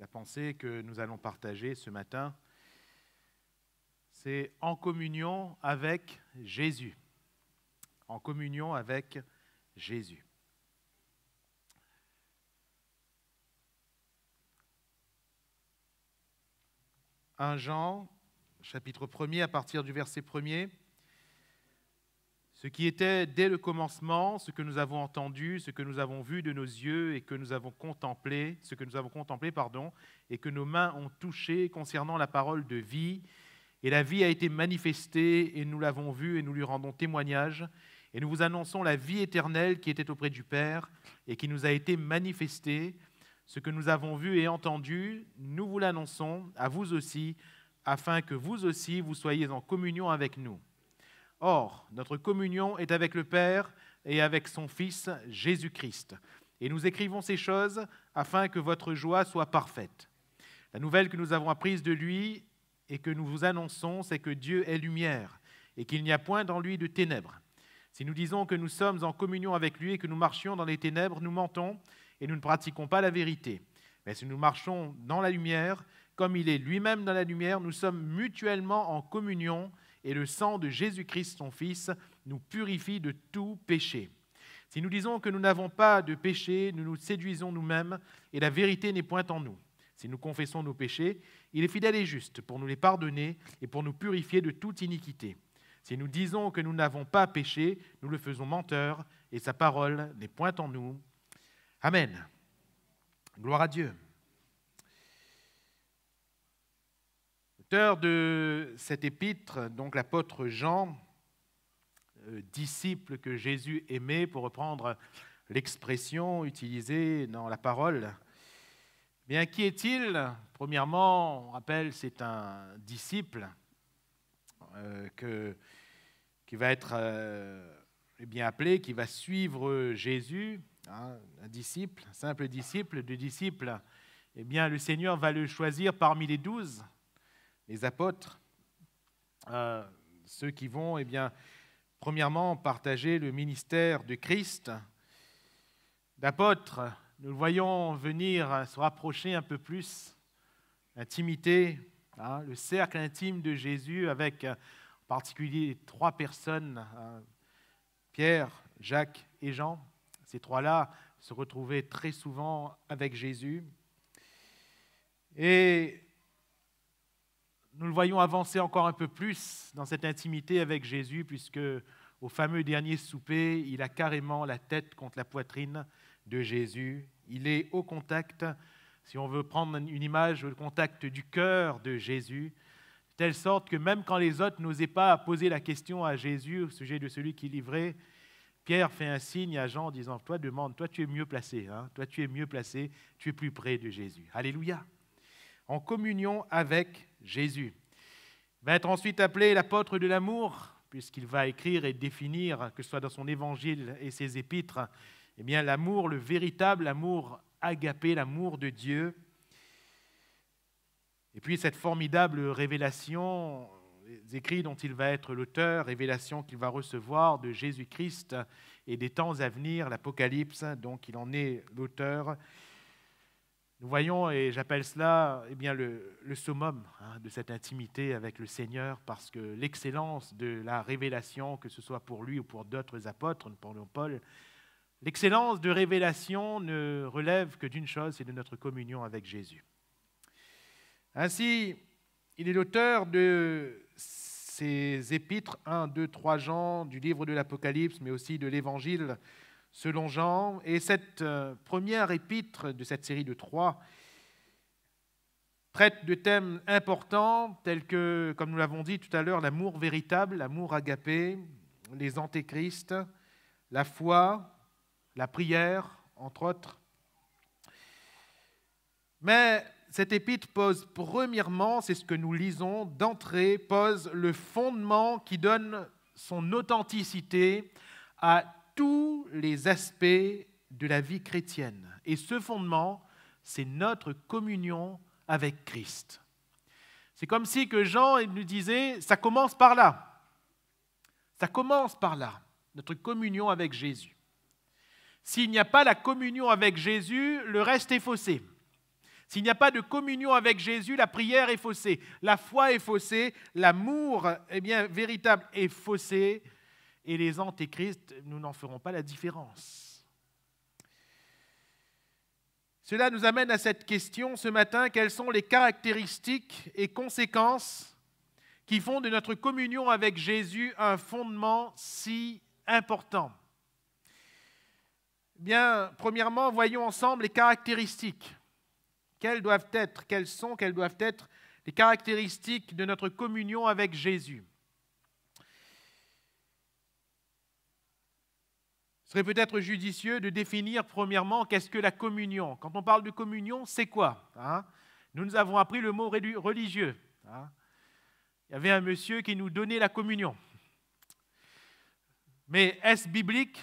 La pensée que nous allons partager ce matin, c'est en communion avec Jésus. En communion avec Jésus. Un Jean, chapitre 1er, à partir du verset 1er ce qui était dès le commencement, ce que nous avons entendu, ce que nous avons vu de nos yeux et que nous avons contemplé, ce que nous avons contemplé, pardon, et que nos mains ont touché concernant la parole de vie. Et la vie a été manifestée et nous l'avons vue et nous lui rendons témoignage. Et nous vous annonçons la vie éternelle qui était auprès du Père et qui nous a été manifestée. Ce que nous avons vu et entendu, nous vous l'annonçons à vous aussi, afin que vous aussi vous soyez en communion avec nous. Or, notre communion est avec le Père et avec son Fils Jésus-Christ. Et nous écrivons ces choses afin que votre joie soit parfaite. La nouvelle que nous avons apprise de lui et que nous vous annonçons, c'est que Dieu est lumière et qu'il n'y a point dans lui de ténèbres. Si nous disons que nous sommes en communion avec lui et que nous marchions dans les ténèbres, nous mentons et nous ne pratiquons pas la vérité. Mais si nous marchons dans la lumière, comme il est lui-même dans la lumière, nous sommes mutuellement en communion et le sang de Jésus-Christ, son Fils, nous purifie de tout péché. Si nous disons que nous n'avons pas de péché, nous nous séduisons nous-mêmes, et la vérité n'est point en nous. Si nous confessons nos péchés, il est fidèle et juste pour nous les pardonner et pour nous purifier de toute iniquité. Si nous disons que nous n'avons pas péché, nous le faisons menteur, et sa parole n'est point en nous. Amen. Gloire à Dieu. de cette épître, donc l'apôtre Jean, euh, disciple que Jésus aimait, pour reprendre l'expression utilisée dans la parole, bien qui est-il Premièrement, on rappelle, c'est un disciple euh, que, qui va être euh, eh bien appelé, qui va suivre Jésus, hein, un disciple, un simple disciple, de disciple. Eh bien, le Seigneur va le choisir parmi les douze les apôtres, euh, ceux qui vont, eh bien, premièrement, partager le ministère de Christ. D'apôtres, nous le voyons venir se rapprocher un peu plus, l'intimité, hein, le cercle intime de Jésus avec euh, en particulier trois personnes, hein, Pierre, Jacques et Jean. Ces trois-là se retrouvaient très souvent avec Jésus. Et nous le voyons avancer encore un peu plus dans cette intimité avec Jésus, puisque au fameux dernier souper, il a carrément la tête contre la poitrine de Jésus. Il est au contact, si on veut prendre une image, au contact du cœur de Jésus, de telle sorte que même quand les autres n'osaient pas poser la question à Jésus au sujet de celui qui livrait, Pierre fait un signe à Jean en disant, toi demande, toi tu es mieux placé, hein, toi tu es mieux placé, tu es plus près de Jésus. Alléluia. En communion avec Jésus. va être ensuite appelé l'apôtre de l'amour, puisqu'il va écrire et définir, que ce soit dans son évangile et ses épîtres, eh bien l'amour, le véritable amour agapé, l'amour de Dieu. Et puis cette formidable révélation, les écrits dont il va être l'auteur, révélation qu'il va recevoir de Jésus-Christ et des temps à venir, l'Apocalypse, hein, donc il en est l'auteur. Nous voyons, et j'appelle cela eh bien, le, summum hein, de cette intimité avec le Seigneur, parce que l'excellence de la révélation, que ce soit pour lui ou pour d'autres apôtres, nous parlons Paul, l'excellence de révélation ne relève que d'une chose, c'est de notre communion avec Jésus. Ainsi, il est l'auteur de ces épîtres 1, 2, 3 Jean, du livre de l'Apocalypse, mais aussi de l'Évangile selon Jean. Et cette euh, première épître de cette série de trois traite de thèmes importants tels que, comme nous l'avons dit tout à l'heure, l'amour véritable, l'amour agapé, les antéchrists, la foi, la prière, entre autres. Mais cette épître pose premièrement, c'est ce que nous lisons d'entrée, pose le fondement qui donne son authenticité à tous les aspects de la vie chrétienne. Et ce fondement, c'est notre communion avec Christ. C'est comme si que Jean nous disait, ça commence par là. Ça commence par là, notre communion avec Jésus. S'il n'y a pas la communion avec Jésus, le reste est faussé. S'il n'y a pas de communion avec Jésus, la prière est faussée, la foi est faussée, l'amour eh bien véritable est faussé, et les antéchrists, nous n'en ferons pas la différence. Cela nous amène à cette question ce matin, quelles sont les caractéristiques et conséquences qui font de notre communion avec Jésus un fondement si important Bien, premièrement, voyons ensemble les caractéristiques. Quelles doivent être, quelles sont, quelles doivent être les caractéristiques de notre communion avec Jésus Ce serait peut-être judicieux de définir premièrement qu'est-ce que la communion. Quand on parle de communion, c'est quoi hein Nous nous avons appris le mot religieux. Hein Il y avait un monsieur qui nous donnait la communion. Mais est-ce biblique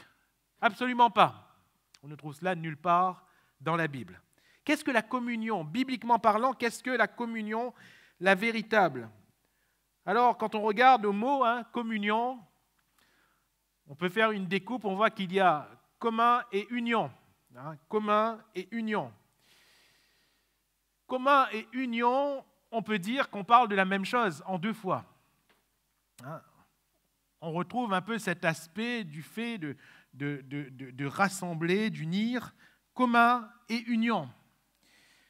Absolument pas. On ne trouve cela nulle part dans la Bible. Qu'est-ce que la communion Bibliquement parlant, qu'est-ce que la communion, la véritable Alors, quand on regarde au mot hein, communion, on peut faire une découpe, on voit qu'il y a commun et union. Hein, commun et union. Commun et union, on peut dire qu'on parle de la même chose en deux fois. Hein, on retrouve un peu cet aspect du fait de, rassembler, d'unir, commun et union.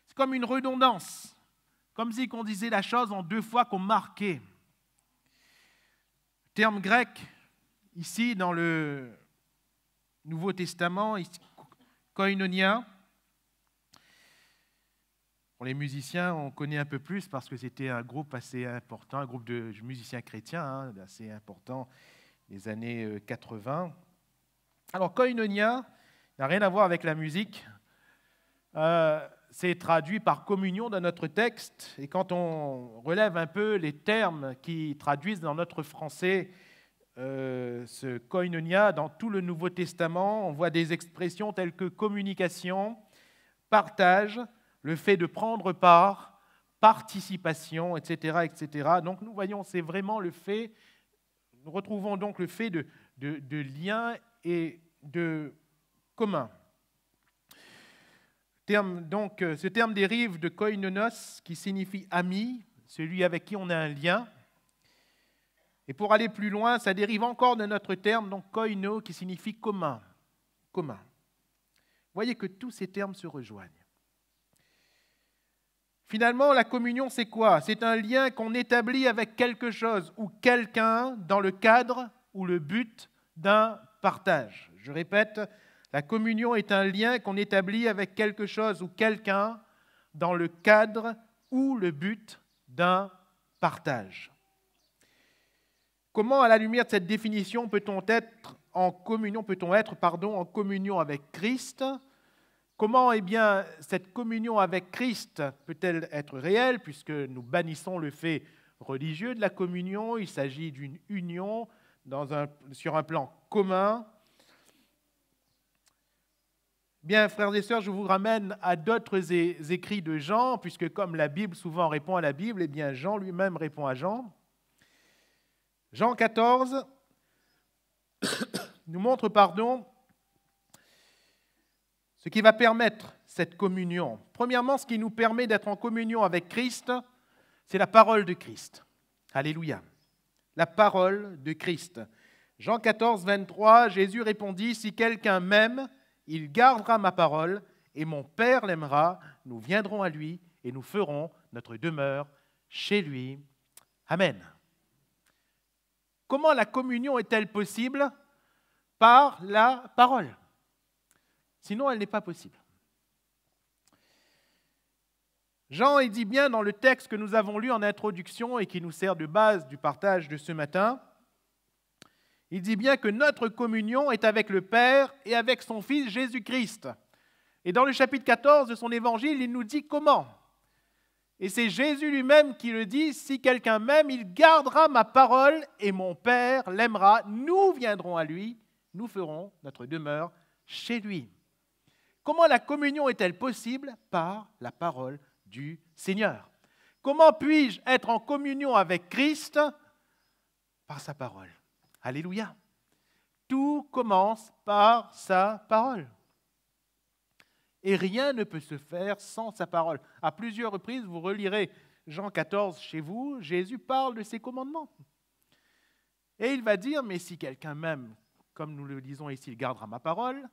C'est comme une redondance, comme si on disait la chose en deux fois qu'on marquait. terme grec Ici, dans le Nouveau Testament, koinonia, pour les musiciens, on connaît un peu plus parce que c'était un groupe assez important, un groupe de musiciens chrétiens hein, assez important des années 80. Euh, Alors, koinonia n'a rien à voir avec la musique. Euh, c'est traduit par communion dans notre texte. Et quand on relève un peu les termes qui traduisent dans notre français euh, ce koinonia, dans tout le Nouveau Testament, on voit des expressions telles que communication, partage, le fait de prendre part, participation, etc. etc. Donc nous voyons, c'est vraiment le fait, nous retrouvons donc le fait de, de, lien et de commun. Terme, donc, euh, ce terme dérive de koinonos, qui signifie ami, celui avec qui on a un lien. Et pour aller plus loin, ça dérive encore de notre terme, donc koino, qui signifie commun. Commun. Voyez que tous ces termes se rejoignent. Finalement, la communion, c'est quoi C'est un lien qu'on établit avec quelque chose ou quelqu'un dans le cadre ou le but d'un partage. Je répète, la communion est un lien qu'on établit avec quelque chose ou quelqu'un dans le cadre ou le but d'un partage. Comment, à la lumière de cette définition, peut-on être en communion, peut-on être, pardon, en communion avec Christ Comment, eh bien, cette communion avec Christ peut-elle être réelle, puisque nous bannissons le fait religieux de la communion Il s'agit d'une union sur un plan commun. Bien, frères et sœurs, je vous ramène à d'autres écrits de Jean, puisque comme la Bible souvent répond à la Bible, eh bien Jean lui-même répond à Jean. Jean 14 nous montre, pardon, ce qui va permettre cette communion. Premièrement, ce qui nous permet d'être en communion avec Christ, c'est la parole de Christ. Alléluia. La parole de Christ. Jean 14, 23, Jésus répondit, Si quelqu'un m'aime, il gardera ma parole, et mon Père l'aimera, nous viendrons à lui, et nous ferons notre demeure chez lui. Amen. Comment la communion est-elle possible Par la parole. Sinon, elle n'est pas possible. Jean il dit bien dans le texte que nous avons lu en introduction et qui nous sert de base du partage de ce matin, il dit bien que notre communion est avec le Père et avec son Fils Jésus-Christ. Et dans le chapitre 14 de son évangile, il nous dit comment et c'est Jésus lui-même qui le dit, si quelqu'un m'aime, il gardera ma parole et mon Père l'aimera. Nous viendrons à lui, nous ferons notre demeure chez lui. Comment la communion est-elle possible Par la parole du Seigneur. Comment puis-je être en communion avec Christ Par sa parole. Alléluia. Tout commence par sa parole et rien ne peut se faire sans sa parole. À plusieurs reprises, vous relirez Jean 14 chez vous, Jésus parle de ses commandements. Et il va dire, mais si quelqu'un m'aime, comme nous le disons ici, il gardera ma parole,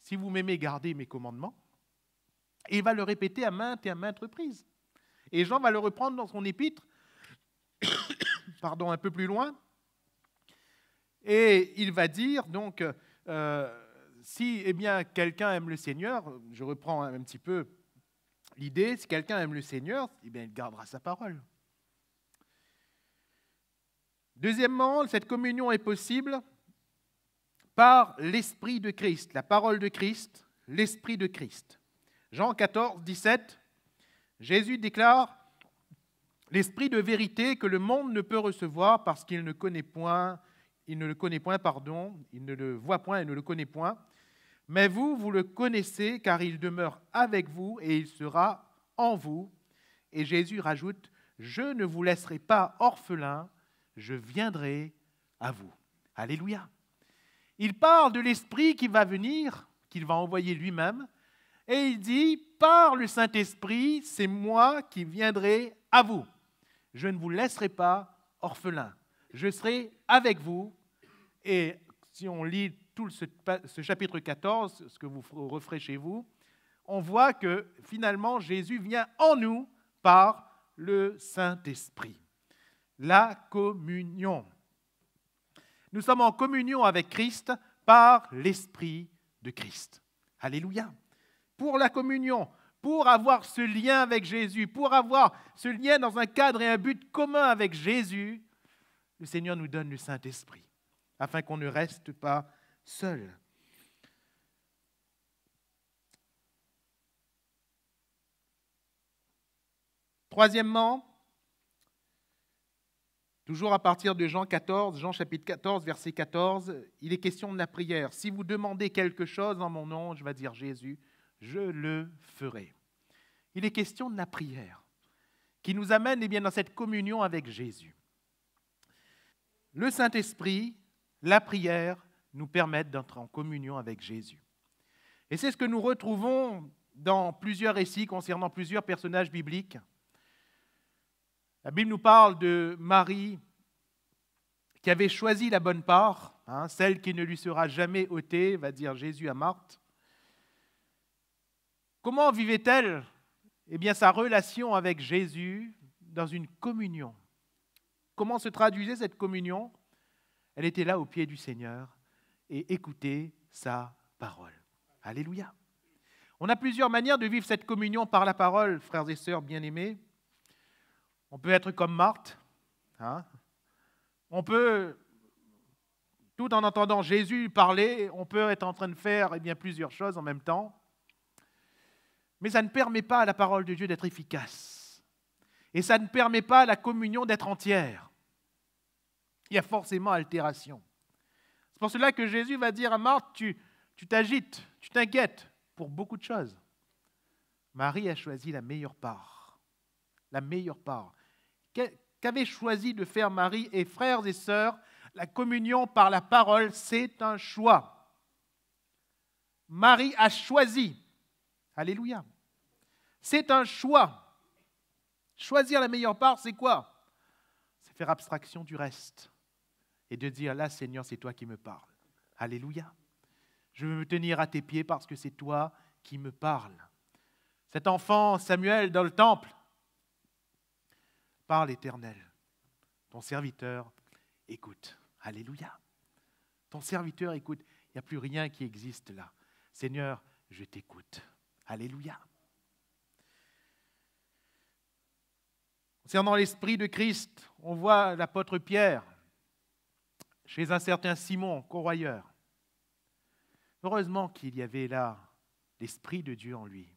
si vous m'aimez, gardez mes commandements. Et il va le répéter à maintes et à maintes reprises. Et Jean va le reprendre dans son épître, pardon, un peu plus loin. Et il va dire, donc, euh, si eh bien quelqu'un aime le Seigneur, je reprends un petit peu l'idée, si quelqu'un aime le Seigneur, eh bien il gardera sa parole. Deuxièmement, cette communion est possible par l'esprit de Christ, la parole de Christ, l'esprit de Christ. Jean 14 17 Jésus déclare l'esprit de vérité que le monde ne peut recevoir parce qu'il ne connaît point il ne le connaît point, pardon, il ne le voit point et ne le connaît point, mais vous, vous le connaissez car il demeure avec vous et il sera en vous. Et Jésus rajoute, je ne vous laisserai pas orphelin, je viendrai à vous. Alléluia. Il parle de l'Esprit qui va venir, qu'il va envoyer lui-même, et il dit, par le Saint-Esprit, c'est moi qui viendrai à vous. Je ne vous laisserai pas orphelin. Je serai avec vous. Et si on lit tout ce, chapitre 14, ce que vous referez chez vous, on voit que finalement Jésus vient en nous par le Saint-Esprit. La communion. Nous sommes en communion avec Christ par l'Esprit de Christ. Alléluia. Pour la communion, pour avoir ce lien avec Jésus, pour avoir ce lien dans un cadre et un but commun avec Jésus, le Seigneur nous donne le Saint-Esprit, afin qu'on ne reste pas seul. Troisièmement, toujours à partir de Jean 14, Jean chapitre 14, verset 14, il est question de la prière. Si vous demandez quelque chose en mon nom, je vais dire Jésus, je le ferai. Il est question de la prière qui nous amène eh bien, dans cette communion avec Jésus. Le Saint-Esprit, la prière, nous permettent d'entrer en communion avec Jésus. Et c'est ce que nous retrouvons dans plusieurs récits concernant plusieurs personnages bibliques. La Bible nous parle de Marie qui avait choisi la bonne part, hein, celle qui ne lui sera jamais ôtée, va dire Jésus à Marthe. Comment vivait-elle eh bien, sa relation avec Jésus dans une communion Comment se traduisait cette communion Elle était là au pied du Seigneur et écouter sa parole. Alléluia. On a plusieurs manières de vivre cette communion par la parole, frères et sœurs bien-aimés. On peut être comme Marthe. Hein. on peut, tout en entendant Jésus parler, on peut être en train de faire eh bien, plusieurs choses en même temps. Mais ça ne permet pas à la parole de Dieu d'être efficace. Et ça ne permet pas à la communion d'être entière. Il y a forcément altération. C'est pour cela que Jésus va dire à Marthe, tu, t'agites, tu t'inquiètes pour beaucoup de choses. Marie a choisi la meilleure part. La meilleure part. Qu'avait choisi de faire Marie et frères et sœurs La communion par la parole, c'est un choix. Marie a choisi. Alléluia. C'est un choix. Choisir la meilleure part, c'est quoi C'est faire abstraction du reste et de dire, là Seigneur, c'est toi qui me parles. Alléluia. Je veux me tenir à tes pieds parce que c'est toi qui me parles. Cet enfant, Samuel, dans le temple, parle éternel. Ton serviteur écoute. Alléluia. Ton serviteur écoute. Il n'y a plus rien qui existe là. Seigneur, je t'écoute. Alléluia. Concernant l'Esprit de Christ, on voit l'apôtre Pierre chez un certain Simon, corroyeur. Heureusement qu'il y avait là l'Esprit de Dieu en lui.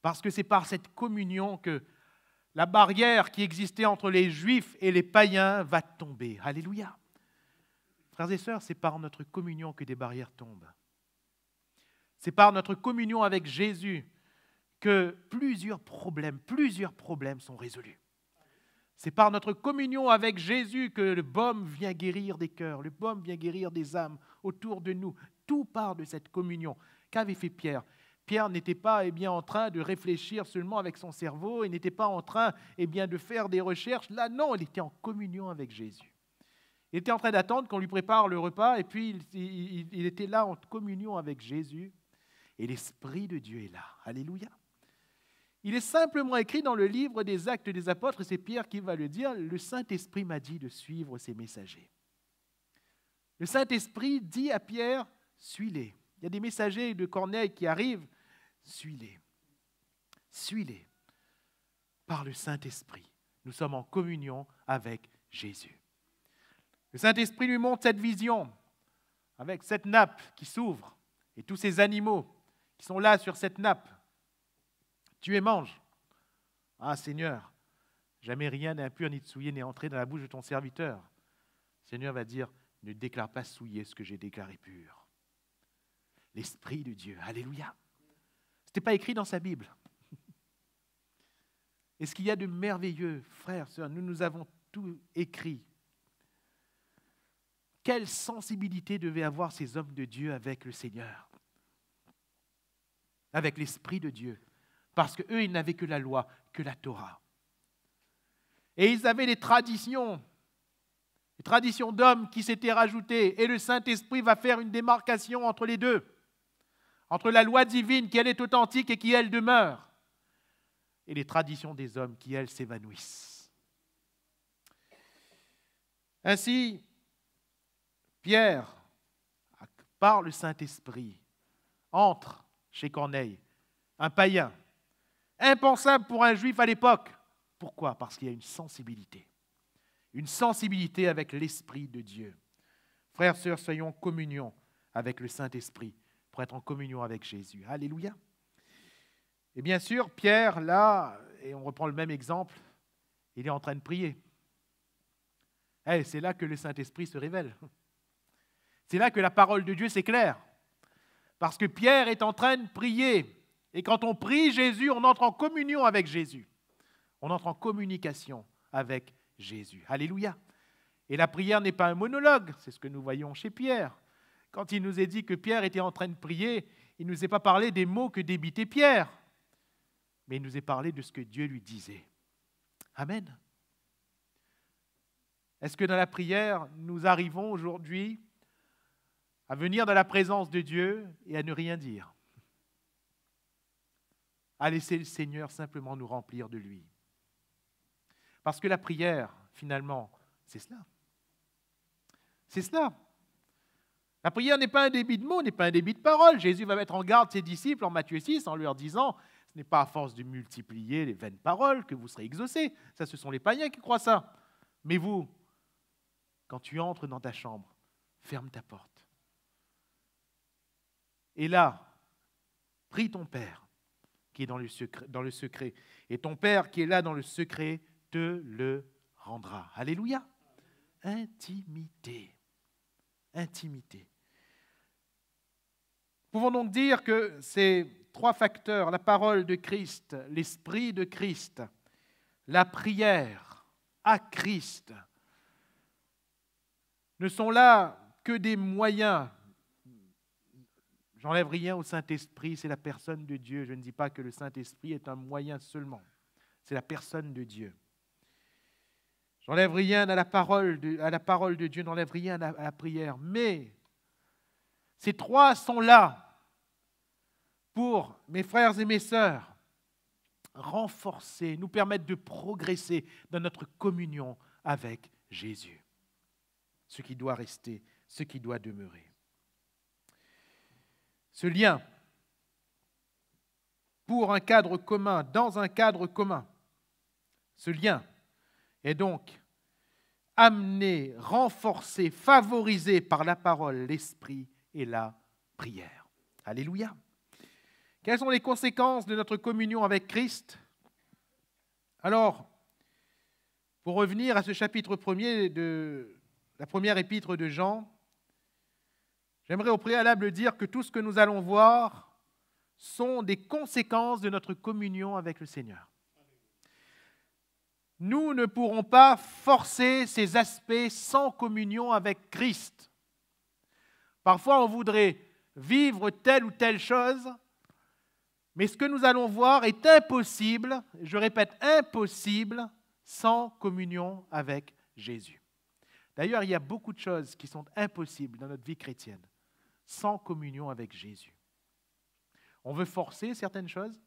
Parce que c'est par cette communion que la barrière qui existait entre les Juifs et les païens va tomber. Alléluia. Frères et sœurs, c'est par notre communion que des barrières tombent. C'est par notre communion avec Jésus que plusieurs problèmes, plusieurs problèmes sont résolus. C'est par notre communion avec Jésus que le baume vient guérir des cœurs, le baume vient guérir des âmes autour de nous. Tout part de cette communion. Qu'avait fait Pierre Pierre n'était pas eh bien, en train de réfléchir seulement avec son cerveau, il n'était pas en train eh bien, de faire des recherches. Là, non, il était en communion avec Jésus. Il était en train d'attendre qu'on lui prépare le repas, et puis il était là en communion avec Jésus. Et l'Esprit de Dieu est là. Alléluia. Il est simplement écrit dans le livre des actes des apôtres, c'est Pierre qui va le dire, le Saint-Esprit m'a dit de suivre ses messagers. Le Saint-Esprit dit à Pierre, suis-les. Il y a des messagers de Corneille qui arrivent, suis-les. Suis-les par le Saint-Esprit. Nous sommes en communion avec Jésus. Le Saint-Esprit lui montre cette vision avec cette nappe qui s'ouvre et tous ces animaux qui sont là sur cette nappe. Tu es mange. Ah Seigneur, jamais rien d'impur ni de souillé n'est entré dans la bouche de ton serviteur. Seigneur va dire, ne déclare pas souillé ce que j'ai déclaré pur. L'Esprit de Dieu, alléluia. Ce n'était pas écrit dans sa Bible. Et ce qu'il y a de merveilleux, frères, sœurs, nous nous avons tout écrit. Quelle sensibilité devaient avoir ces hommes de Dieu avec le Seigneur, avec l'Esprit de Dieu parce qu'eux, ils n'avaient que la loi, que la Torah. Et ils avaient les traditions, les traditions d'hommes qui s'étaient rajoutées, et le Saint-Esprit va faire une démarcation entre les deux, entre la loi divine qui, elle, est authentique et qui, elle, demeure, et les traditions des hommes qui, elles, s'évanouissent. Ainsi, Pierre, par le Saint-Esprit, entre chez Corneille, un païen, Impensable pour un juif à l'époque. Pourquoi Parce qu'il y a une sensibilité. Une sensibilité avec l'Esprit de Dieu. Frères, sœurs, soyons en communion avec le Saint-Esprit pour être en communion avec Jésus. Alléluia. Et bien sûr, Pierre, là, et on reprend le même exemple, il est en train de prier. Eh, c'est là que le Saint-Esprit se révèle. C'est là que la parole de Dieu s'éclaire. Parce que Pierre est en train de prier. Et quand on prie Jésus, on entre en communion avec Jésus. On entre en communication avec Jésus. Alléluia. Et la prière n'est pas un monologue, c'est ce que nous voyons chez Pierre. Quand il nous est dit que Pierre était en train de prier, il ne nous est pas parlé des mots que débitait Pierre, mais il nous est parlé de ce que Dieu lui disait. Amen. Est-ce que dans la prière, nous arrivons aujourd'hui à venir dans la présence de Dieu et à ne rien dire à laisser le Seigneur simplement nous remplir de lui. Parce que la prière, finalement, c'est cela. C'est cela. La prière n'est pas un débit de mots, n'est pas un débit de parole. Jésus va mettre en garde ses disciples en Matthieu 6 en leur disant Ce n'est pas à force de multiplier les vaines paroles que vous serez exaucés. Ça, ce sont les païens qui croient ça. Mais vous, quand tu entres dans ta chambre, ferme ta porte. Et là, prie ton Père qui est dans le, secret, dans le secret. Et ton Père qui est là dans le secret te le rendra. Alléluia. Intimité. Intimité. pouvons donc dire que ces trois facteurs, la parole de Christ, l'esprit de Christ, la prière à Christ, ne sont là que des moyens J'enlève rien au Saint-Esprit, c'est la personne de Dieu. Je ne dis pas que le Saint-Esprit est un moyen seulement, c'est la personne de Dieu. J'enlève rien à la parole de, à la parole de Dieu, n'enlève rien à la prière. Mais ces trois sont là pour mes frères et mes sœurs renforcer, nous permettre de progresser dans notre communion avec Jésus. Ce qui doit rester, ce qui doit demeurer ce lien pour un cadre commun, dans un cadre commun. Ce lien est donc amené, renforcé, favorisé par la parole, l'esprit et la prière. Alléluia. Quelles sont les conséquences de notre communion avec Christ Alors, pour revenir à ce chapitre premier de la première épître de Jean, J'aimerais au préalable dire que tout ce que nous allons voir sont des conséquences de notre communion avec le Seigneur. Nous ne pourrons pas forcer ces aspects sans communion avec Christ. Parfois, on voudrait vivre telle ou telle chose, mais ce que nous allons voir est impossible, je répète, impossible, sans communion avec Jésus. D'ailleurs, il y a beaucoup de choses qui sont impossibles dans notre vie chrétienne sans communion avec Jésus. On veut forcer certaines choses,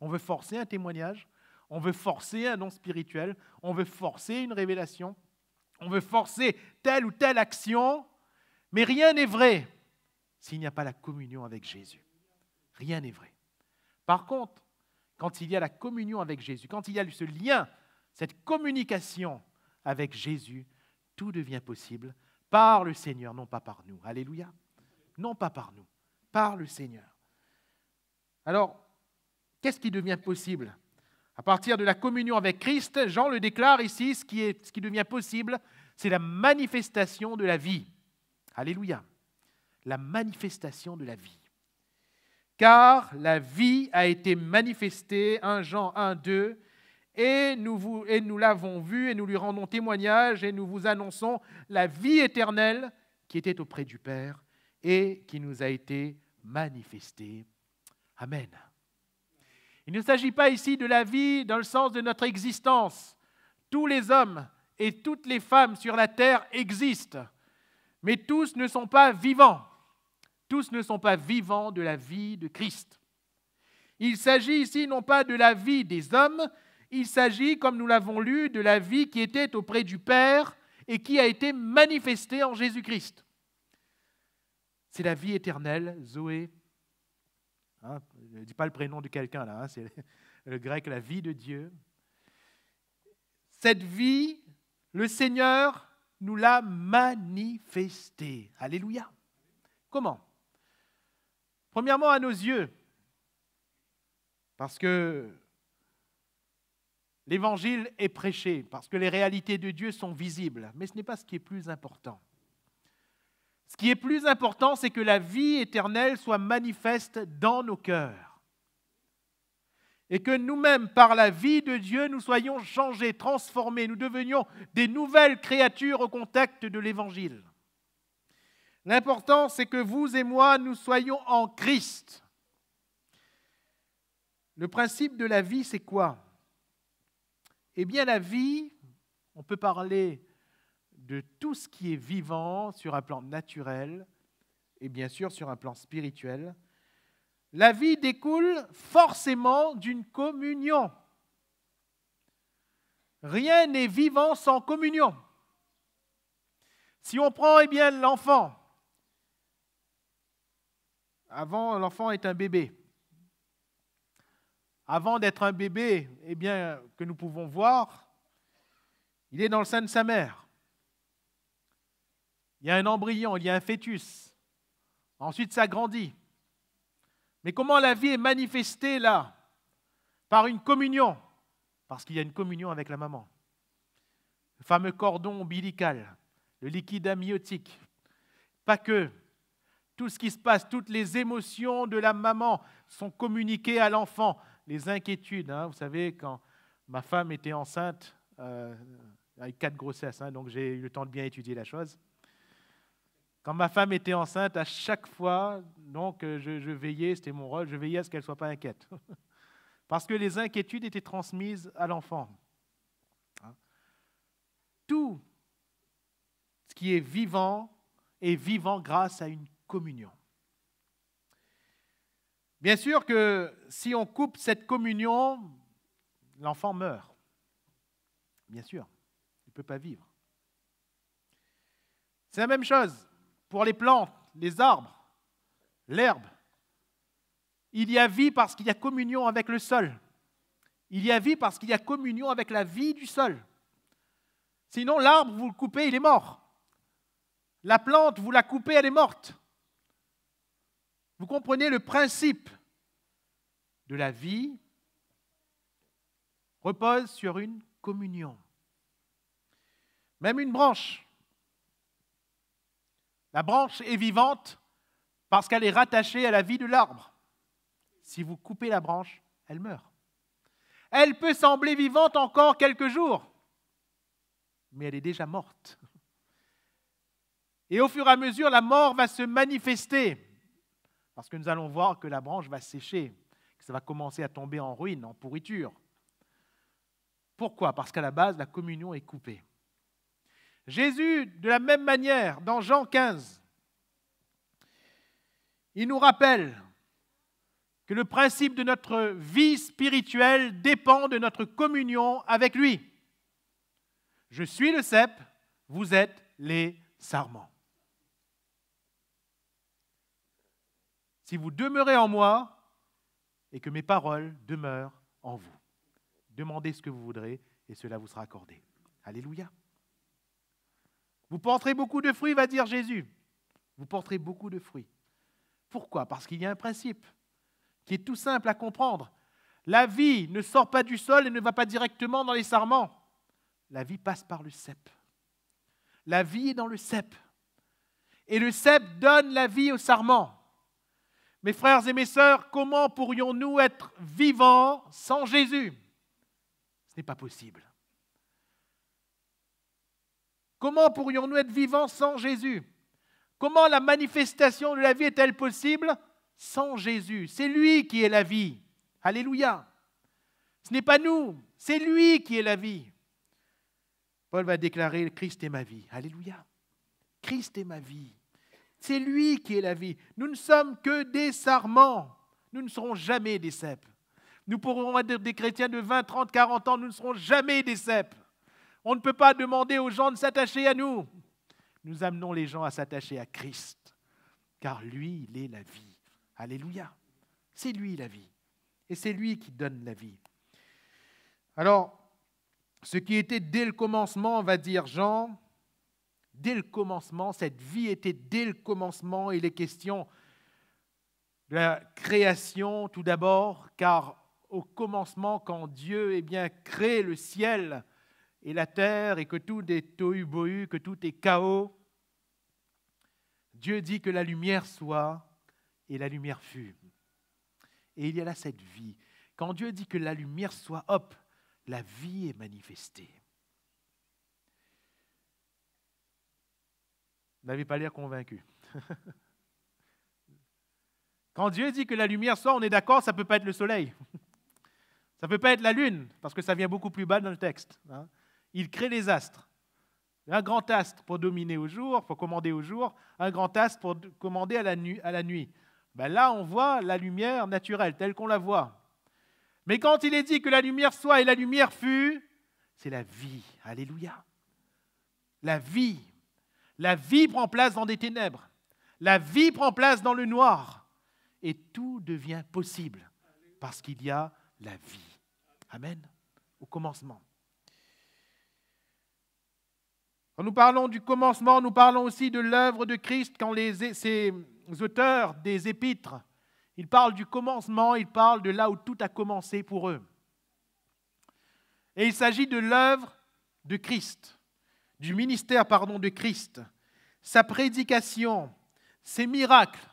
on veut forcer un témoignage, on veut forcer un don spirituel, on veut forcer une révélation, on veut forcer telle ou telle action, mais rien n'est vrai s'il n'y a pas la communion avec Jésus. Rien n'est vrai. Par contre, quand il y a la communion avec Jésus, quand il y a ce lien, cette communication avec Jésus, tout devient possible par le Seigneur, non pas par nous. Alléluia non pas par nous, par le Seigneur. Alors, qu'est-ce qui devient possible À partir de la communion avec Christ, Jean le déclare ici, ce qui, est, ce qui devient possible, c'est la manifestation de la vie. Alléluia. La manifestation de la vie. Car la vie a été manifestée, 1 Jean 1, 2, et nous, vous, et nous l'avons vue, et nous lui rendons témoignage, et nous vous annonçons la vie éternelle qui était auprès du Père et qui nous a été manifesté. Amen. Il ne s'agit pas ici de la vie dans le sens de notre existence. Tous les hommes et toutes les femmes sur la terre existent, mais tous ne sont pas vivants. Tous ne sont pas vivants de la vie de Christ. Il s'agit ici non pas de la vie des hommes, il s'agit, comme nous l'avons lu, de la vie qui était auprès du Père et qui a été manifestée en Jésus-Christ. C'est la vie éternelle, Zoé. Hein, je ne dis pas le prénom de quelqu'un là, hein, c'est le grec, la vie de Dieu. Cette vie, le Seigneur nous l'a manifestée. Alléluia. Comment Premièrement, à nos yeux, parce que l'évangile est prêché, parce que les réalités de Dieu sont visibles, mais ce n'est pas ce qui est plus important. Ce qui est plus important, c'est que la vie éternelle soit manifeste dans nos cœurs. Et que nous-mêmes, par la vie de Dieu, nous soyons changés, transformés, nous devenions des nouvelles créatures au contact de l'Évangile. L'important, c'est que vous et moi, nous soyons en Christ. Le principe de la vie, c'est quoi Eh bien, la vie, on peut parler de tout ce qui est vivant sur un plan naturel et bien sûr sur un plan spirituel. La vie découle forcément d'une communion. Rien n'est vivant sans communion. Si on prend eh bien l'enfant, avant l'enfant est un bébé. Avant d'être un bébé, eh bien que nous pouvons voir, il est dans le sein de sa mère il y a un embryon, il y a un fœtus. Ensuite, ça grandit. Mais comment la vie est manifestée là Par une communion, parce qu'il y a une communion avec la maman. Le fameux cordon ombilical, le liquide amniotique. Pas que. Tout ce qui se passe, toutes les émotions de la maman sont communiquées à l'enfant. Les inquiétudes, hein. vous savez, quand ma femme était enceinte, euh, avec quatre grossesses, hein, donc j'ai eu le temps de bien étudier la chose. Quand ma femme était enceinte, à chaque fois, donc, je, veillais, c'était mon rôle, je veillais à ce qu'elle ne soit pas inquiète. Parce que les inquiétudes étaient transmises à l'enfant. Hein. Tout ce qui est vivant est vivant grâce à une communion. Bien sûr que si on coupe cette communion, l'enfant meurt. Bien sûr, il ne peut pas vivre. C'est la même chose pour les plantes, les arbres, l'herbe. Il y a vie parce qu'il y a communion avec le sol. Il y a vie parce qu'il y a communion avec la vie du sol. Sinon, l'arbre, vous le coupez, il est mort. La plante, vous la coupez, elle est morte. Vous comprenez le principe de la vie repose sur une communion. Même une branche la branche est vivante parce qu'elle est rattachée à la vie de l'arbre. Si vous coupez la branche, elle meurt. Elle peut sembler vivante encore quelques jours, mais elle est déjà morte. Et au fur et à mesure, la mort va se manifester, parce que nous allons voir que la branche va sécher, que ça va commencer à tomber en ruine, en pourriture. Pourquoi Parce qu'à la base, la communion est coupée. Jésus, de la même manière, dans Jean 15, il nous rappelle que le principe de notre vie spirituelle dépend de notre communion avec lui. Je suis le cep, vous êtes les sarments. Si vous demeurez en moi et que mes paroles demeurent en vous, demandez ce que vous voudrez et cela vous sera accordé. Alléluia. Vous porterez beaucoup de fruits, va dire Jésus. Vous porterez beaucoup de fruits. Pourquoi Parce qu'il y a un principe qui est tout simple à comprendre. La vie ne sort pas du sol et ne va pas directement dans les sarments. La vie passe par le cep. La vie est dans le cep. Et le cep donne la vie aux sarments. Mes frères et mes sœurs, comment pourrions-nous être vivants sans Jésus Ce n'est pas possible. Comment pourrions-nous être vivants sans Jésus Comment la manifestation de la vie est-elle possible sans Jésus C'est lui qui est la vie. Alléluia. Ce n'est pas nous, c'est lui qui est la vie. Paul va déclarer, Christ est ma vie. Alléluia. Christ est ma vie. C'est lui qui est la vie. Nous ne sommes que des sarments. Nous ne serons jamais des cèpes. Nous pourrons être des chrétiens de 20, 30, 40 ans. Nous ne serons jamais des cèpes. On ne peut pas demander aux gens de s'attacher à nous. Nous amenons les gens à s'attacher à Christ, car lui, il est la vie. Alléluia. C'est lui la vie. Et c'est lui qui donne la vie. Alors, ce qui était dès le commencement, va dire Jean, dès le commencement, cette vie était dès le commencement, il est question de la création tout d'abord, car au commencement, quand Dieu est eh bien, crée le ciel, et la terre et que tout est tohu-bohu, que tout est chaos, Dieu dit que la lumière soit et la lumière fut. Et il y a là cette vie. Quand Dieu dit que la lumière soit, hop, la vie est manifestée. Vous n'avez pas l'air convaincu. Quand Dieu dit que la lumière soit, on est d'accord, ça ne peut pas être le soleil. Ça ne peut pas être la lune, parce que ça vient beaucoup plus bas dans le texte. Hein. Il crée les astres. Un grand astre pour dominer au jour, pour commander au jour, un grand astre pour commander à la, nuit. Ben là, on voit la lumière naturelle telle qu'on la voit. Mais quand il est dit que la lumière soit et la lumière fut, c'est la vie. Alléluia. La vie. La vie prend place dans des ténèbres. La vie prend place dans le noir. Et tout devient possible parce qu'il y a la vie. Amen. Au commencement. Quand nous parlons du commencement, nous parlons aussi de l'œuvre de Christ quand les, ces auteurs des épîtres, ils parlent du commencement, ils parlent de là où tout a commencé pour eux. Et il s'agit de l'œuvre de Christ, du ministère pardon, de Christ. Sa prédication, ses miracles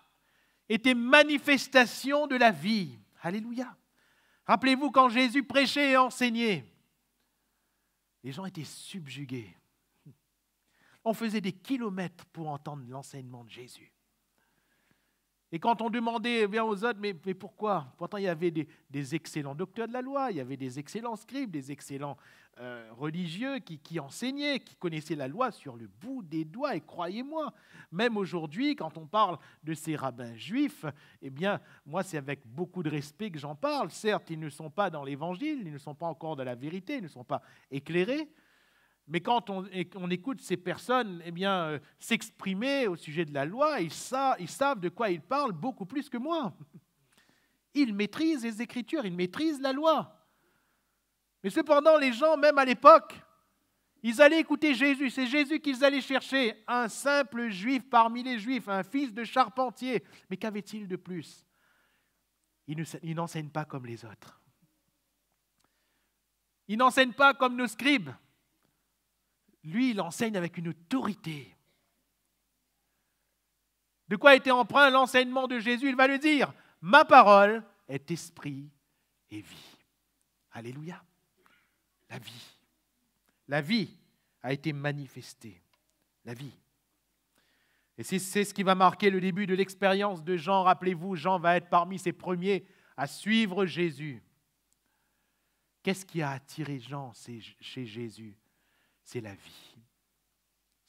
étaient manifestations de la vie. Alléluia. Rappelez-vous quand Jésus prêchait et enseignait, les gens étaient subjugués on faisait des kilomètres pour entendre l'enseignement de Jésus. Et quand on demandait bien aux autres, mais, pourquoi Pourtant, il y avait des, excellents docteurs de la loi, il y avait des excellents scribes, des excellents euh, religieux qui, qui, enseignaient, qui connaissaient la loi sur le bout des doigts. Et croyez-moi, même aujourd'hui, quand on parle de ces rabbins juifs, eh bien, moi, c'est avec beaucoup de respect que j'en parle. Certes, ils ne sont pas dans l'évangile, ils ne sont pas encore de la vérité, ils ne sont pas éclairés, mais quand on, écoute ces personnes eh bien, euh, s'exprimer au sujet de la loi, ils, ils, savent de quoi ils parlent beaucoup plus que moi. Ils maîtrisent les Écritures, ils maîtrisent la loi. Mais cependant, les gens, même à l'époque, ils allaient écouter Jésus. C'est Jésus qu'ils allaient chercher, un simple juif parmi les juifs, un fils de charpentier. Mais qu'avait-il de plus Il n'enseigne pas comme les autres. Il n'enseigne pas comme nos scribes. Lui, il enseigne avec une autorité. De quoi était emprunt l'enseignement de Jésus Il va le dire, ma parole est esprit et vie. Alléluia. La vie. La vie a été manifestée. La vie. Et c'est ce qui va marquer le début de l'expérience de Jean. Rappelez-vous, Jean va être parmi ses premiers à suivre Jésus. Qu'est-ce qui a attiré Jean chez Jésus c'est la vie.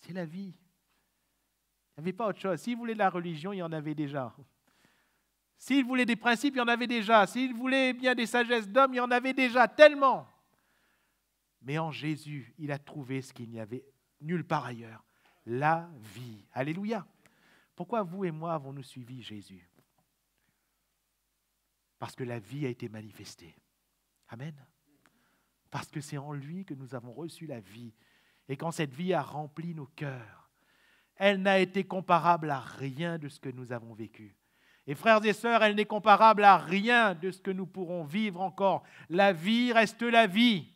C'est la vie. Il n'y avait pas autre chose. S'il voulait de la religion, il y en avait déjà. S'il voulait des principes, il y en avait déjà. S'il voulait bien des sagesses d'hommes, il y en avait déjà tellement. Mais en Jésus, il a trouvé ce qu'il n'y avait nulle part ailleurs, la vie. Alléluia. Pourquoi vous et moi avons-nous suivi Jésus Parce que la vie a été manifestée. Amen. Parce que c'est en lui que nous avons reçu la vie et quand cette vie a rempli nos cœurs, elle n'a été comparable à rien de ce que nous avons vécu. Et frères et sœurs, elle n'est comparable à rien de ce que nous pourrons vivre encore. La vie reste la vie.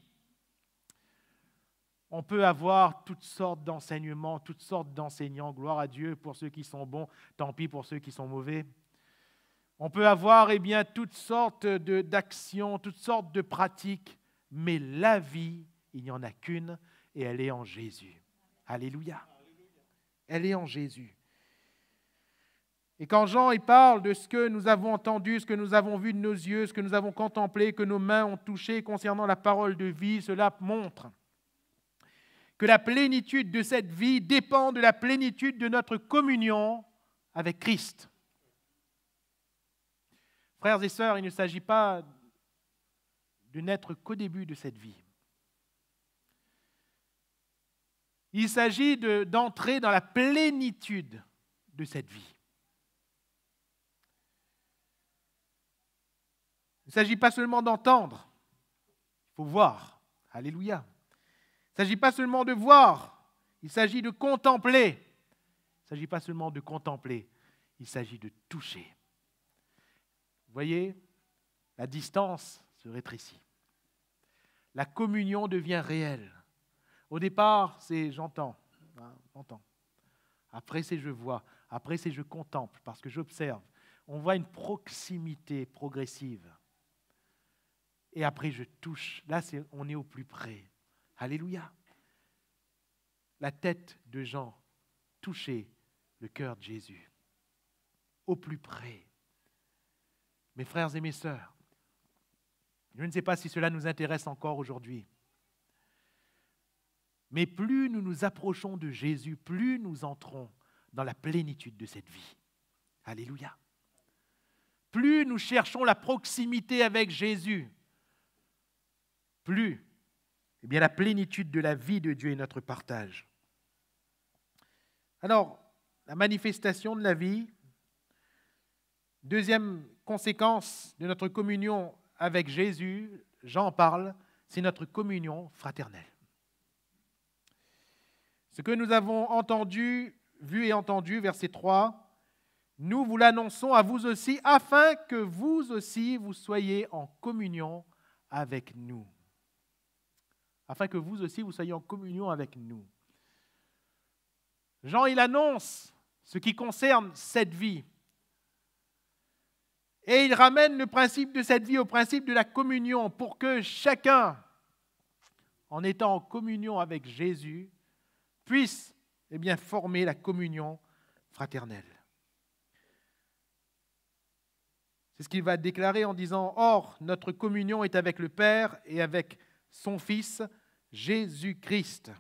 On peut avoir toutes sortes d'enseignements, toutes sortes d'enseignants. Gloire à Dieu pour ceux qui sont bons, tant pis pour ceux qui sont mauvais. On peut avoir eh bien, toutes sortes d'actions, toutes sortes de pratiques, mais la vie, il n'y en a qu'une et elle est en Jésus. Alléluia. Elle est en Jésus. Et quand Jean y parle de ce que nous avons entendu, ce que nous avons vu de nos yeux, ce que nous avons contemplé, que nos mains ont touché concernant la parole de vie, cela montre que la plénitude de cette vie dépend de la plénitude de notre communion avec Christ. Frères et sœurs, il ne s'agit pas de n'être qu'au début de cette vie. Il s'agit d'entrer dans la plénitude de cette vie. Il ne s'agit pas seulement d'entendre, il faut voir. Alléluia. Il ne s'agit pas seulement de voir, il s'agit de contempler. Il ne s'agit pas seulement de contempler, il s'agit de toucher. Vous voyez, la distance se rétrécit. La communion devient réelle. Au départ, c'est ah, j'entends, Après, c'est je vois. Après, c'est je contemple parce que j'observe. On voit une proximité progressive. Et après, je touche. Là, c'est on est au plus près. Alléluia. La tête de Jean touchait le cœur de Jésus. Au plus près. Mes frères et mes sœurs, je ne sais pas si cela nous intéresse encore aujourd'hui. Mais plus nous nous approchons de Jésus, plus nous entrons dans la plénitude de cette vie. Alléluia. Plus nous cherchons la proximité avec Jésus, plus eh bien, la plénitude de la vie de Dieu est notre partage. Alors, la manifestation de la vie, deuxième conséquence de notre communion avec Jésus, j'en parle, c'est notre communion fraternelle. Ce que nous avons entendu, vu et entendu, verset 3, nous vous l'annonçons à vous aussi, afin que vous aussi vous soyez en communion avec nous. Afin que vous aussi vous soyez en communion avec nous. Jean, il annonce ce qui concerne cette vie. Et il ramène le principe de cette vie au principe de la communion pour que chacun, en étant en communion avec Jésus, puisse, eh bien, former la communion fraternelle. C'est ce qu'il va déclarer en disant, Or, notre communion est avec le Père et avec son Fils, Jésus-Christ.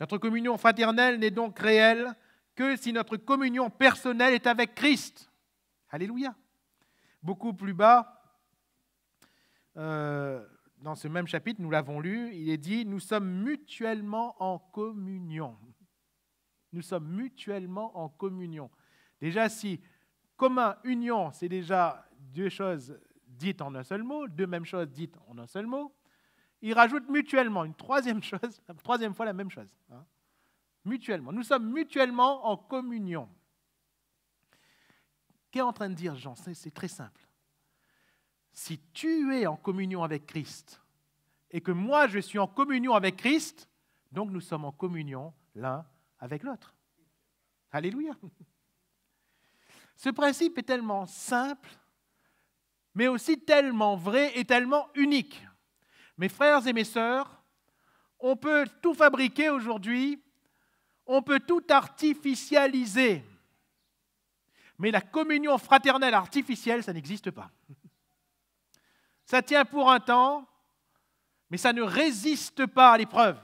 Notre communion fraternelle n'est donc réelle que si notre communion personnelle est avec Christ. Alléluia. Beaucoup plus bas, euh, dans ce même chapitre, nous l'avons lu, il est dit, nous sommes mutuellement en communion. Nous sommes mutuellement en communion. Déjà, si commun, union, c'est déjà deux choses dites en un seul mot, deux mêmes choses dites en un seul mot, il rajoute mutuellement, une troisième chose, troisième fois la même chose. Hein. mutuellement. Nous sommes mutuellement en communion. Qu'est en train de dire Jean C'est très simple. Si tu es en communion avec Christ, et que moi je suis en communion avec Christ, donc nous sommes en communion l'un avec l'autre. Alléluia. Ce principe est tellement simple, mais aussi tellement vrai et tellement unique. Mes frères et mes sœurs, on peut tout fabriquer aujourd'hui, on peut tout artificialiser, mais la communion fraternelle artificielle, ça n'existe pas. Ça tient pour un temps, mais ça ne résiste pas à l'épreuve.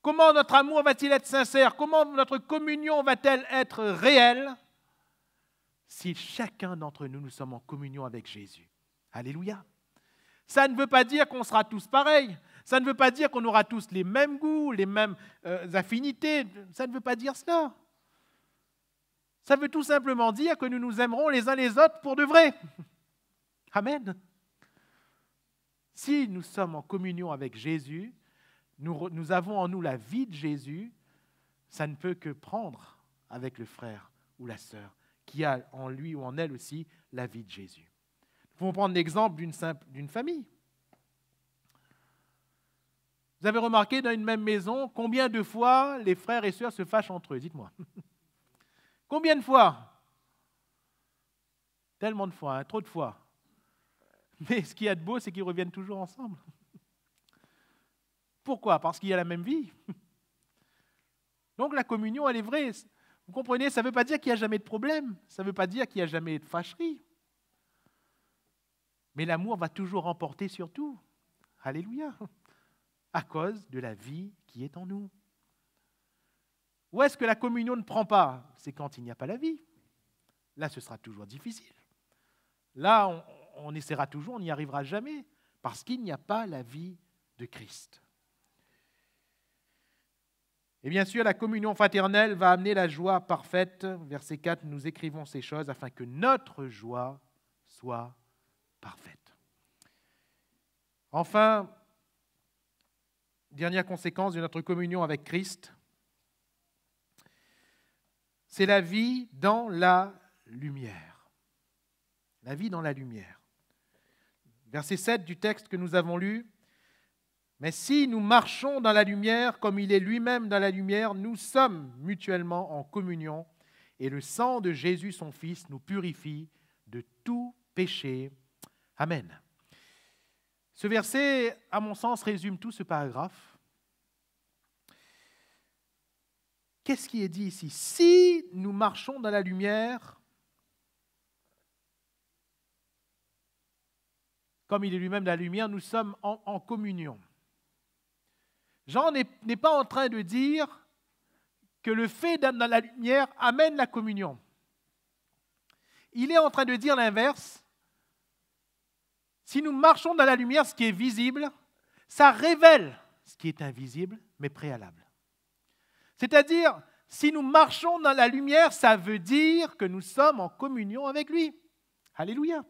Comment notre amour va-t-il être sincère Comment notre communion va-t-elle être réelle si chacun d'entre nous, nous sommes en communion avec Jésus Alléluia. Ça ne veut pas dire qu'on sera tous pareils. Ça ne veut pas dire qu'on aura tous les mêmes goûts, les mêmes euh, affinités. Ça ne veut pas dire cela. Ça veut tout simplement dire que nous nous aimerons les uns les autres pour de vrai. Amen. Si nous sommes en communion avec Jésus, nous, avons en nous la vie de Jésus, ça ne peut que prendre avec le frère ou la sœur qui a en lui ou en elle aussi la vie de Jésus. Nous pouvons prendre l'exemple d'une famille. Vous avez remarqué dans une même maison combien de fois les frères et sœurs se fâchent entre eux, dites-moi. combien de fois Tellement de fois, hein, trop de fois. Mais ce qu'il y a de beau, c'est qu'ils reviennent toujours ensemble. Pourquoi Parce qu'il y a la même vie. Donc la communion, elle est vraie. Vous comprenez, ça ne veut pas dire qu'il n'y a jamais de problème, ça ne veut pas dire qu'il n'y a jamais de fâcherie. Mais l'amour va toujours remporter sur tout. Alléluia. À cause de la vie qui est en nous. Où est-ce que la communion ne prend pas C'est quand il n'y a pas la vie. Là, ce sera toujours difficile. Là, on, on essaiera toujours, on n'y arrivera jamais, parce qu'il n'y a pas la vie de Christ. Et bien sûr, la communion fraternelle va amener la joie parfaite. Verset 4, nous écrivons ces choses afin que notre joie soit parfaite. Enfin, dernière conséquence de notre communion avec Christ, c'est la vie dans la lumière. La vie dans la lumière. Verset 7 du texte que nous avons lu. Mais si nous marchons dans la lumière comme il est lui-même dans la lumière, nous sommes mutuellement en communion et le sang de Jésus, son Fils, nous purifie de tout péché. Amen. Ce verset, à mon sens, résume tout ce paragraphe. Qu'est-ce qui est dit ici Si nous marchons dans la lumière, comme il est lui-même la lumière, nous sommes en, communion. Jean n'est pas en train de dire que le fait d'être dans la lumière amène la communion. Il est en train de dire l'inverse. Si nous marchons dans la lumière, ce qui est visible, ça révèle ce qui est invisible, mais préalable. C'est-à-dire, si nous marchons dans la lumière, ça veut dire que nous sommes en communion avec lui. Alléluia.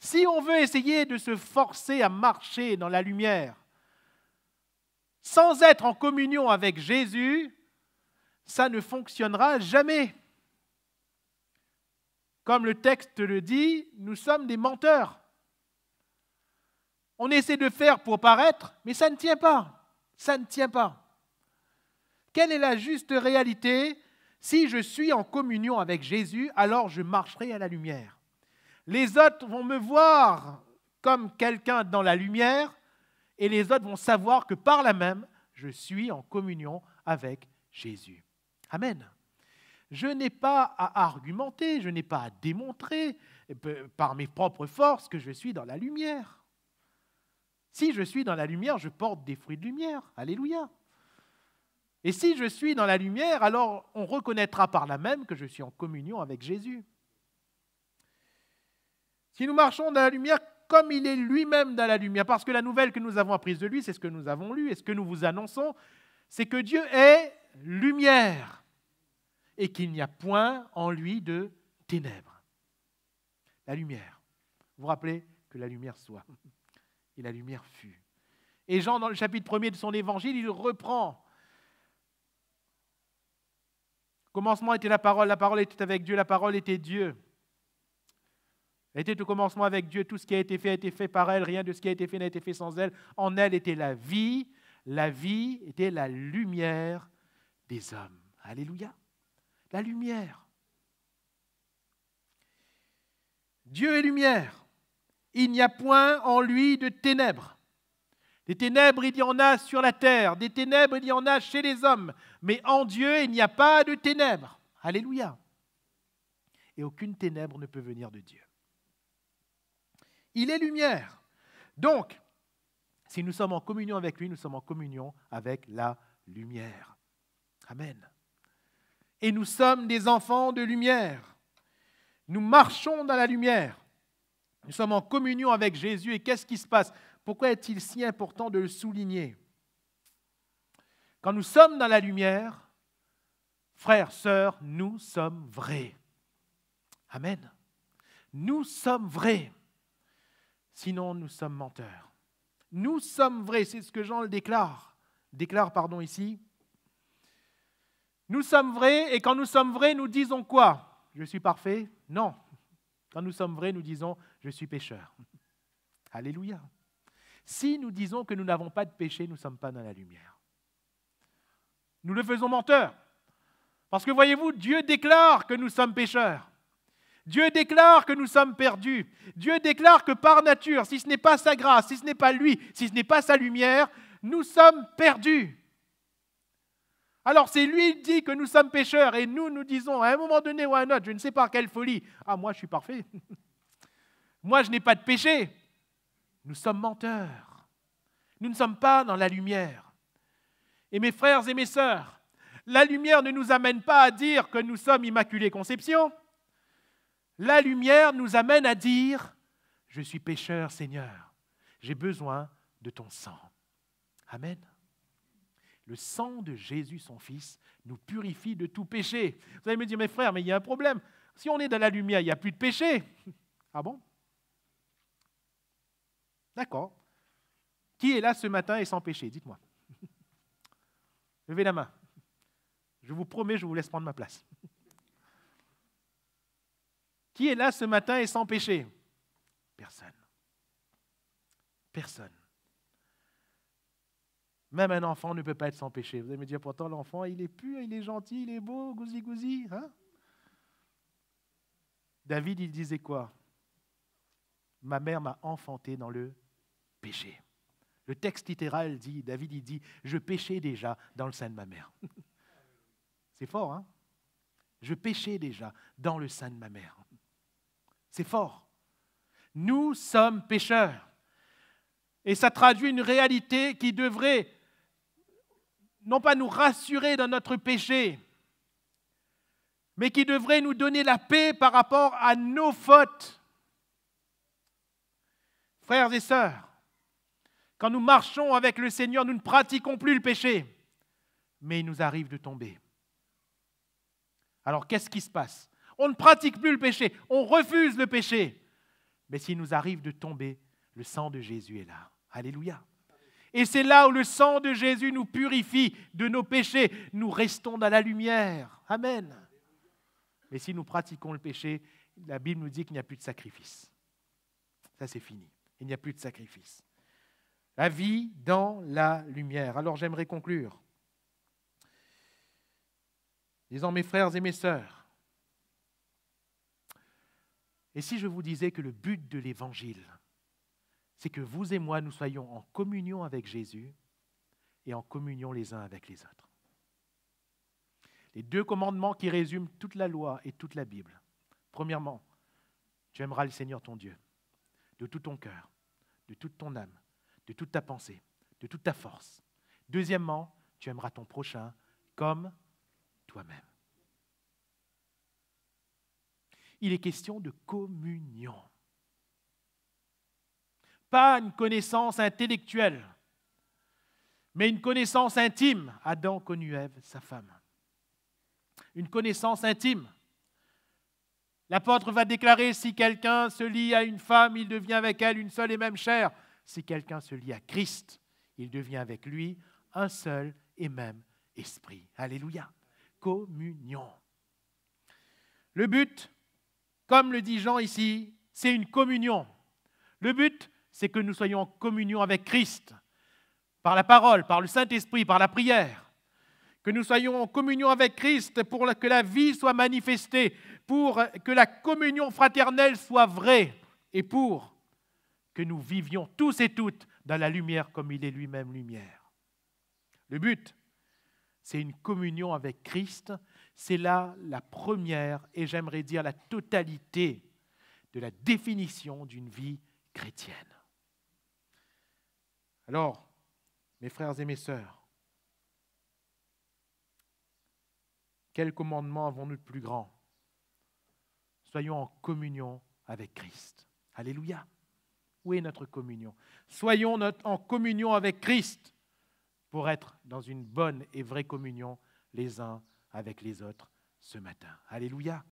Si on veut essayer de se forcer à marcher dans la lumière, sans être en communion avec Jésus, ça ne fonctionnera jamais. Comme le texte le dit, nous sommes des menteurs. On essaie de faire pour paraître, mais ça ne tient pas. Ça ne tient pas. Quelle est la juste réalité Si je suis en communion avec Jésus, alors je marcherai à la lumière. Les autres vont me voir comme quelqu'un dans la lumière et les autres vont savoir que par là même, je suis en communion avec Jésus. Amen. Je n'ai pas à argumenter, je n'ai pas à démontrer eh ben, par mes propres forces que je suis dans la lumière. Si je suis dans la lumière, je porte des fruits de lumière. Alléluia. Et si je suis dans la lumière, alors on reconnaîtra par là même que je suis en communion avec Jésus. Si nous marchons dans la lumière comme il est lui-même dans la lumière, parce que la nouvelle que nous avons apprise de lui, c'est ce que nous avons lu et ce que nous vous annonçons, c'est que Dieu est lumière et qu'il n'y a point en lui de ténèbres. La lumière. Vous vous rappelez que la lumière soit. Et la lumière fut. Et Jean, dans le chapitre 1er de son évangile, il reprend. commencement était la parole, la parole était avec Dieu, la parole était Dieu. Elle était au commencement avec Dieu, tout ce qui a été fait a été fait par elle, rien de ce qui a été fait n'a été fait sans elle. En elle était la vie, la vie était la lumière des hommes. Alléluia. La lumière. Dieu est lumière. Il n'y a point en lui de ténèbres. Des ténèbres, il y en a sur la terre. Des ténèbres, il y en a chez les hommes. Mais en Dieu, il n'y a pas de ténèbres. Alléluia. Et aucune ténèbre ne peut venir de Dieu. Il est lumière. Donc, si nous sommes en communion avec lui, nous sommes en communion avec la lumière. Amen. Et nous sommes des enfants de lumière. Nous marchons dans la lumière. Nous sommes en communion avec Jésus et qu'est-ce qui se passe Pourquoi est-il si important de le souligner Quand nous sommes dans la lumière, frères, sœurs, nous sommes vrais. Amen. Nous sommes vrais. Sinon, nous sommes menteurs. Nous sommes vrais, c'est ce que Jean le déclare. Déclare, pardon, ici. Nous sommes vrais, et quand nous sommes vrais, nous disons quoi Je suis parfait Non. Quand nous sommes vrais, nous disons Je suis pécheur. Alléluia. Si nous disons que nous n'avons pas de péché, nous ne sommes pas dans la lumière. Nous le faisons menteur. Parce que voyez-vous, Dieu déclare que nous sommes pécheurs. Dieu déclare que nous sommes perdus. Dieu déclare que par nature, si ce n'est pas sa grâce, si ce n'est pas lui, si ce n'est pas sa lumière, nous sommes perdus. Alors c'est lui qui dit que nous sommes pécheurs et nous nous disons à un moment donné ou à un autre, je ne sais par quelle folie, ah moi je suis parfait, moi je n'ai pas de péché. Nous sommes menteurs. Nous ne sommes pas dans la lumière. Et mes frères et mes sœurs, la lumière ne nous amène pas à dire que nous sommes immaculée conception. La lumière nous amène à dire, je suis pécheur Seigneur, j'ai besoin de ton sang. Amen. Le sang de Jésus, son Fils, nous purifie de tout péché. Vous allez me dire, mes frères, mais il y a un problème. Si on est dans la lumière, il n'y a plus de péché. Ah bon D'accord. Qui est là ce matin et sans péché Dites-moi. Levez la main. Je vous promets, je vous laisse prendre ma place. Qui est là ce matin et sans péché Personne. Personne. Même un enfant ne peut pas être sans péché. Vous allez me dire, pourtant, l'enfant, il est pur, il est gentil, il est beau, gousi gousi. Hein? David, il disait quoi Ma mère m'a enfanté dans le péché. Le texte littéral dit, David, il dit, je péchais déjà dans le sein de ma mère. C'est fort, hein Je péchais déjà dans le sein de ma mère. C'est fort. Nous sommes pécheurs. Et ça traduit une réalité qui devrait non pas nous rassurer dans notre péché, mais qui devrait nous donner la paix par rapport à nos fautes. Frères et sœurs, quand nous marchons avec le Seigneur, nous ne pratiquons plus le péché, mais il nous arrive de tomber. Alors qu'est-ce qui se passe on ne pratique plus le péché, on refuse le péché. Mais s'il nous arrive de tomber, le sang de Jésus est là. Alléluia. Et c'est là où le sang de Jésus nous purifie de nos péchés. Nous restons dans la lumière. Amen. Mais si nous pratiquons le péché, la Bible nous dit qu'il n'y a plus de sacrifice. Ça, c'est fini. Il n'y a plus de sacrifice. La vie dans la lumière. Alors j'aimerais conclure. Disons, mes frères et mes sœurs, et si je vous disais que le but de l'Évangile, c'est que vous et moi, nous soyons en communion avec Jésus et en communion les uns avec les autres. Les deux commandements qui résument toute la loi et toute la Bible. Premièrement, tu aimeras le Seigneur ton Dieu de tout ton cœur, de toute ton âme, de toute ta pensée, de toute ta force. Deuxièmement, tu aimeras ton prochain comme toi-même. il est question de communion. Pas une connaissance intellectuelle, mais une connaissance intime. Adam connut Ève, sa femme. Une connaissance intime. L'apôtre va déclarer, si quelqu'un se lie à une femme, il devient avec elle une seule et même chair. Si quelqu'un se lie à Christ, il devient avec lui un seul et même esprit. Alléluia. Communion. Le but, comme le dit Jean ici, c'est une communion. Le but, c'est que nous soyons en communion avec Christ, par la parole, par le Saint-Esprit, par la prière. Que nous soyons en communion avec Christ pour que la vie soit manifestée, pour que la communion fraternelle soit vraie et pour que nous vivions tous et toutes dans la lumière comme il est lui-même lumière. Le but, c'est une communion avec Christ c'est là la première et j'aimerais dire la totalité de la définition d'une vie chrétienne. Alors, mes frères et mes sœurs, quel commandement avons-nous de plus grand Soyons en communion avec Christ. Alléluia. Où est notre communion Soyons en communion avec Christ pour être dans une bonne et vraie communion les uns avec les autres ce matin. Alléluia.